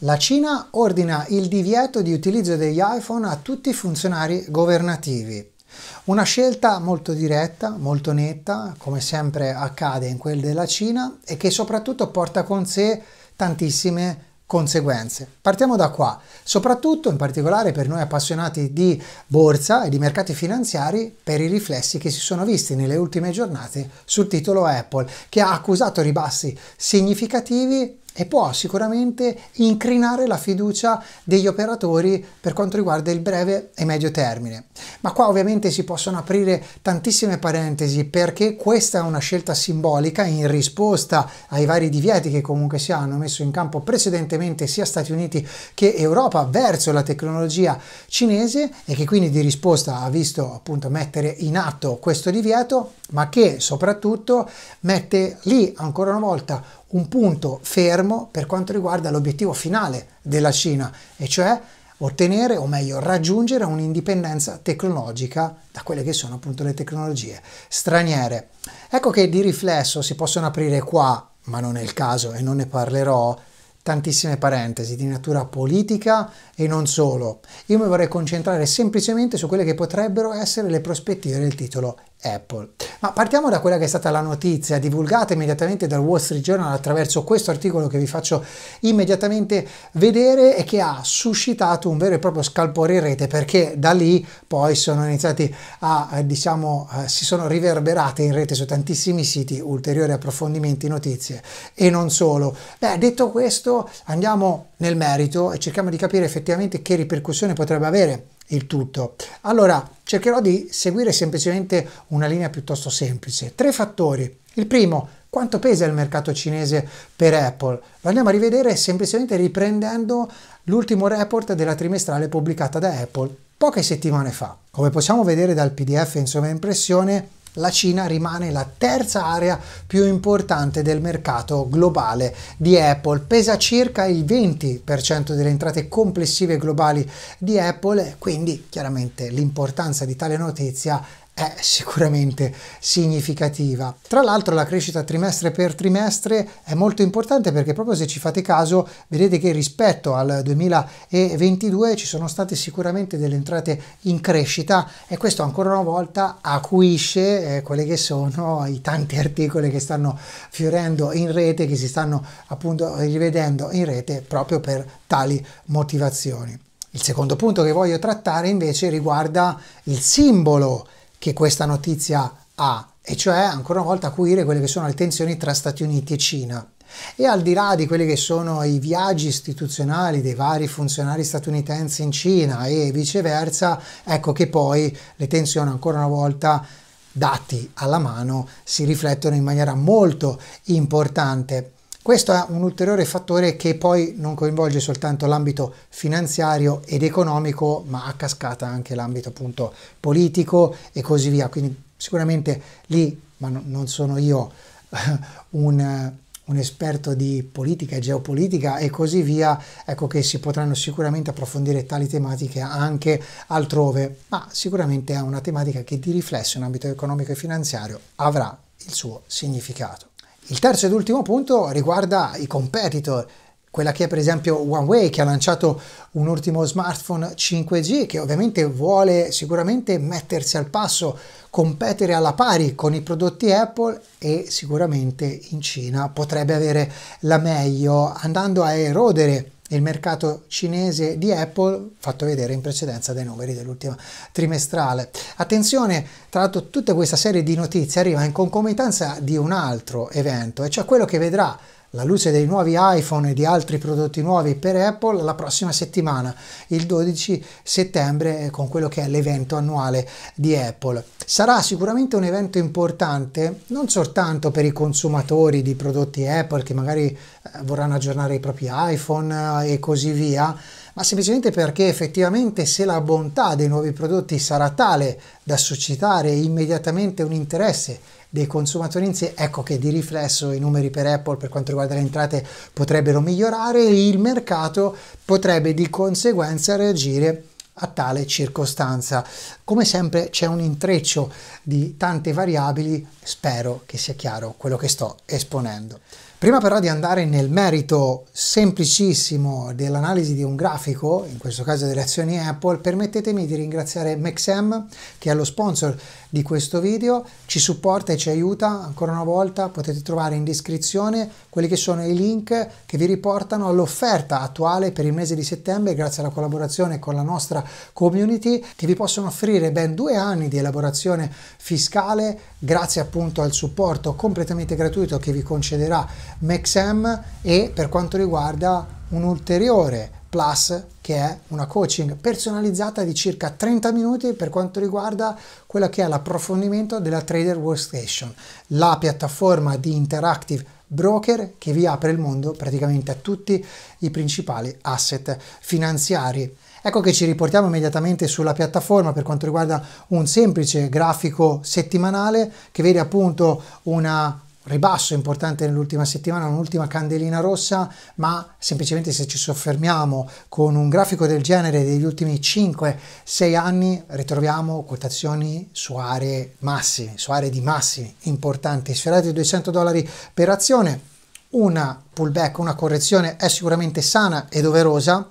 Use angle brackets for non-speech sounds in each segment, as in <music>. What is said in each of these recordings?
La Cina ordina il divieto di utilizzo degli iPhone a tutti i funzionari governativi. Una scelta molto diretta, molto netta, come sempre accade in quel della Cina, e che soprattutto porta con sé tantissime conseguenze. Partiamo da qua, soprattutto in particolare per noi appassionati di borsa e di mercati finanziari per i riflessi che si sono visti nelle ultime giornate sul titolo Apple che ha accusato ribassi significativi e può sicuramente incrinare la fiducia degli operatori per quanto riguarda il breve e medio termine. Ma qua ovviamente si possono aprire tantissime parentesi perché questa è una scelta simbolica in risposta ai vari divieti che comunque si hanno messo in campo precedentemente sia Stati Uniti che Europa verso la tecnologia cinese e che quindi di risposta ha visto appunto mettere in atto questo divieto, ma che soprattutto mette lì ancora una volta un punto fermo per quanto riguarda l'obiettivo finale della Cina, e cioè ottenere o meglio raggiungere un'indipendenza tecnologica da quelle che sono appunto le tecnologie straniere. Ecco che di riflesso si possono aprire qua, ma non è il caso e non ne parlerò, tantissime parentesi di natura politica e non solo. Io mi vorrei concentrare semplicemente su quelle che potrebbero essere le prospettive del titolo Apple. Ma partiamo da quella che è stata la notizia divulgata immediatamente dal Wall Street Journal attraverso questo articolo che vi faccio immediatamente vedere e che ha suscitato un vero e proprio scalpore in rete perché da lì poi sono iniziati a, eh, diciamo, eh, si sono riverberate in rete su tantissimi siti ulteriori approfondimenti, notizie e non solo. Beh, detto questo, andiamo nel merito e cerchiamo di capire effettivamente che ripercussione potrebbe avere il tutto. Allora cercherò di seguire semplicemente una linea piuttosto semplice. Tre fattori. Il primo, quanto pesa il mercato cinese per Apple? Lo andiamo a rivedere semplicemente riprendendo l'ultimo report della trimestrale pubblicata da Apple poche settimane fa. Come possiamo vedere dal PDF in sommaimpressione, la Cina rimane la terza area più importante del mercato globale di Apple. Pesa circa il 20% delle entrate complessive globali di Apple, quindi chiaramente l'importanza di tale notizia è sicuramente significativa. Tra l'altro la crescita trimestre per trimestre è molto importante perché proprio se ci fate caso vedete che rispetto al 2022 ci sono state sicuramente delle entrate in crescita e questo ancora una volta acuisce eh, quelli che sono i tanti <laughs> articoli che stanno fiorendo in rete, che si stanno appunto rivedendo in rete proprio per tali motivazioni. Il secondo punto che voglio trattare invece riguarda il simbolo che questa notizia ha, e cioè ancora una volta acuire quelle che sono le tensioni tra Stati Uniti e Cina. E al di là di quelli che sono i viaggi istituzionali dei vari funzionari statunitensi in Cina e viceversa, ecco che poi le tensioni ancora una volta dati alla mano si riflettono in maniera molto importante questo è un ulteriore fattore che poi non coinvolge soltanto l'ambito finanziario ed economico, ma a cascata anche l'ambito appunto politico e così via. Quindi sicuramente lì, ma non sono io <laughs> un, un esperto di politica e geopolitica e così via, ecco che si potranno sicuramente approfondire tali tematiche anche altrove, ma sicuramente è una tematica che di riflesso in ambito economico e finanziario avrà il suo significato. Il terzo ed ultimo punto riguarda i competitor, quella che è per esempio Huawei che ha lanciato un ultimo smartphone 5G che ovviamente vuole sicuramente mettersi al passo, competere alla pari con i prodotti Apple e sicuramente in Cina potrebbe avere la meglio andando a erodere il mercato cinese di Apple, fatto vedere in precedenza dai numeri dell'ultima trimestrale. Attenzione, tra l'altro tutta questa serie di notizie arriva in concomitanza di un altro evento, e cioè quello che vedrà la luce dei nuovi iPhone e di altri prodotti nuovi per Apple la prossima settimana, il 12 settembre, eh, con quello che è l'evento annuale di Apple. Sarà sicuramente un evento importante non soltanto per i consumatori di prodotti Apple che magari eh, vorranno aggiornare i propri iPhone eh, e così via, ma semplicemente perché effettivamente se la bontà dei nuovi prodotti sarà tale da suscitare immediatamente un interesse dei consumatori in sé, ecco che di riflesso i numeri per Apple per quanto riguarda le entrate potrebbero migliorare e il mercato potrebbe di conseguenza reagire a tale circostanza. Come sempre c'è un intreccio di tante variabili, spero che sia chiaro quello che sto esponendo. Prima però di andare nel merito semplicissimo dell'analisi di un grafico, in questo caso delle azioni Apple, permettetemi di ringraziare Maxem che è lo sponsor di questo video, ci supporta e ci aiuta ancora una volta, potete trovare in descrizione quelli che sono i link che vi riportano all'offerta attuale per il mese di settembre grazie alla collaborazione con la nostra community che vi possono offrire ben due anni di elaborazione fiscale grazie appunto al supporto completamente gratuito che vi concederà Maxem e per quanto riguarda un ulteriore plus che è una coaching personalizzata di circa 30 minuti per quanto riguarda quella che è l'approfondimento della Trader Workstation, la piattaforma di interactive broker che vi apre il mondo praticamente a tutti i principali asset finanziari. Ecco che ci riportiamo immediatamente sulla piattaforma per quanto riguarda un semplice grafico settimanale che vede appunto una ribasso importante nell'ultima settimana, un'ultima candelina rossa, ma semplicemente se ci soffermiamo con un grafico del genere degli ultimi 5-6 anni ritroviamo quotazioni su aree massime, su aree di massimi importanti, sferate 200 dollari per azione. Una pullback, una correzione è sicuramente sana e doverosa.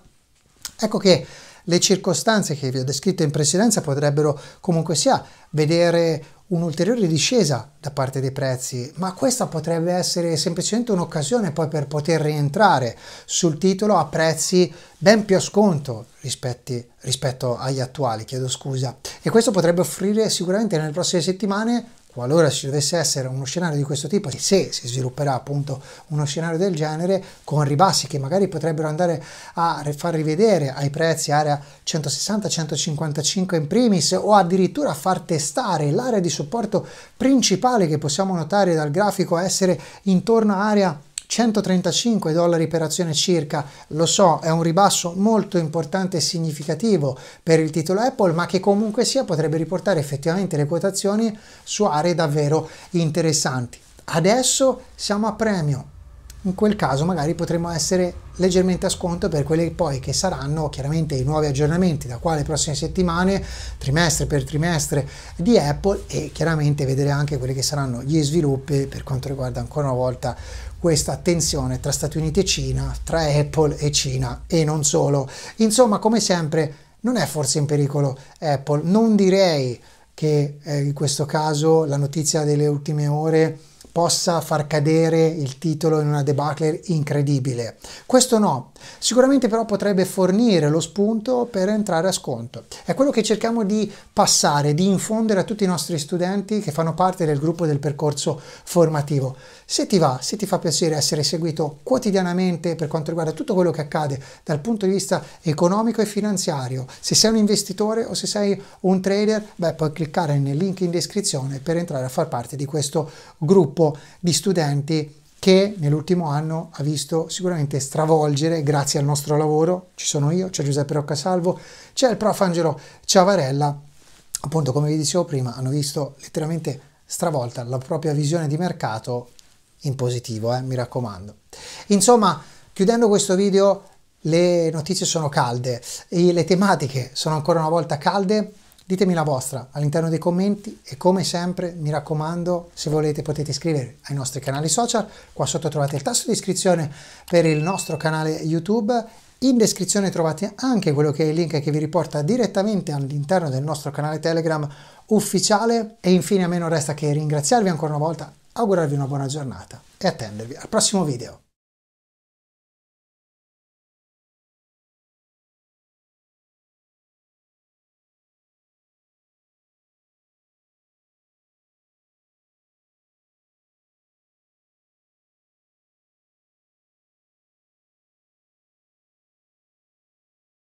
Ecco che le circostanze che vi ho descritto in precedenza potrebbero comunque sia vedere un'ulteriore discesa da parte dei prezzi, ma questa potrebbe essere semplicemente un'occasione poi per poter rientrare sul titolo a prezzi ben più a sconto rispetti, rispetto agli attuali, chiedo scusa. E questo potrebbe offrire sicuramente nelle prossime settimane qualora ci dovesse essere uno scenario di questo tipo, se si svilupperà appunto uno scenario del genere, con ribassi che magari potrebbero andare a far rivedere ai prezzi area 160-155 in primis o addirittura far testare l'area di supporto principale che possiamo notare dal grafico essere intorno a area 135 dollari per azione circa, lo so, è un ribasso molto importante e significativo per il titolo Apple, ma che comunque sia potrebbe riportare effettivamente le quotazioni su aree davvero interessanti. Adesso siamo a premio, in quel caso magari potremmo essere leggermente a sconto per quelli poi che saranno chiaramente i nuovi aggiornamenti da qua le prossime settimane, trimestre per trimestre di Apple e chiaramente vedere anche quelli che saranno gli sviluppi per quanto riguarda ancora una volta questa tensione tra Stati Uniti e Cina, tra Apple e Cina e non solo. Insomma, come sempre, non è forse in pericolo Apple, non direi che eh, in questo caso la notizia delle ultime ore possa far cadere il titolo in una debacle incredibile. Questo no, Sicuramente però potrebbe fornire lo spunto per entrare a sconto. È quello che cerchiamo di passare, di infondere a tutti i nostri studenti che fanno parte del gruppo del percorso formativo. Se ti va, se ti fa piacere essere seguito quotidianamente per quanto riguarda tutto quello che accade dal punto di vista economico e finanziario, se sei un investitore o se sei un trader, beh, puoi cliccare nel link in descrizione per entrare a far parte di questo gruppo di studenti che nell'ultimo anno ha visto sicuramente stravolgere, grazie al nostro lavoro, ci sono io, c'è Giuseppe Roccasalvo, c'è il prof Angelo Ciavarella, appunto come vi dicevo prima, hanno visto letteralmente stravolta la propria visione di mercato in positivo, eh, mi raccomando. Insomma, chiudendo questo video, le notizie sono calde, le tematiche sono ancora una volta calde, Ditemi la vostra all'interno dei commenti e come sempre mi raccomando se volete potete iscrivervi ai nostri canali social, qua sotto trovate il tasto di iscrizione per il nostro canale YouTube in descrizione trovate anche quello che è il link che vi riporta direttamente all'interno del nostro canale Telegram ufficiale e infine a me non resta che ringraziarvi ancora una volta, augurarvi una buona giornata e attendervi al prossimo video.